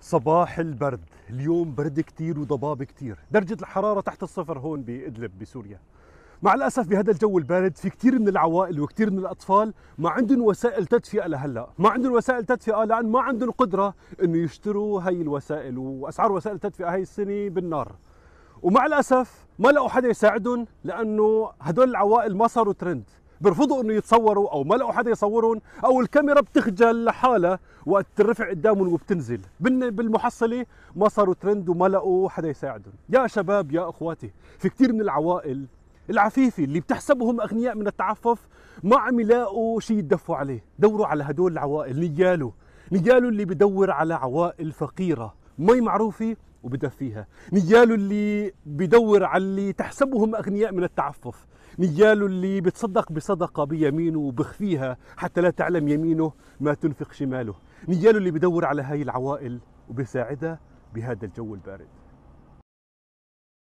صباح البرد اليوم برد كتير وضباب كتير درجة الحرارة تحت الصفر هون بإدلب بسوريا مع الأسف بهذا الجو البارد في كتير من العوائل وكتير من الأطفال ما عندهم وسائل تدفئة لهلا ما عندهم وسائل تدفئة لأن ما عندهم قدرة أنه يشتروا هاي الوسائل وأسعار وسائل التدفئة هاي السنة بالنار ومع الأسف ما لقوا حدا يساعدهم لأنه هدول العوائل ما صاروا ترند بيرفضوا انه يتصوروا او ما لقوا حدا يصورهم او الكاميرا بتخجل لحالها وقت ترفع قدامهم وبتنزل بالمحصله ما صاروا ترند وما لقوا حدا يساعدهم يا شباب يا اخواتي في كثير من العوائل العفيفه اللي بتحسبهم اغنياء من التعفف ما عم يلاقوا شيء يدفوا عليه دوروا على هدول العوائل نياله نياله اللي بدور على عوائل فقيره مي معروفه وبدفيها نياله اللي بدور على اللي تحسبهم أغنياء من التعفف نياله اللي بتصدق بصدقة بيمينه وبخفيها حتى لا تعلم يمينه ما تنفق شماله نياله اللي بدور على هاي العوائل وبيساعدها بهذا الجو البارد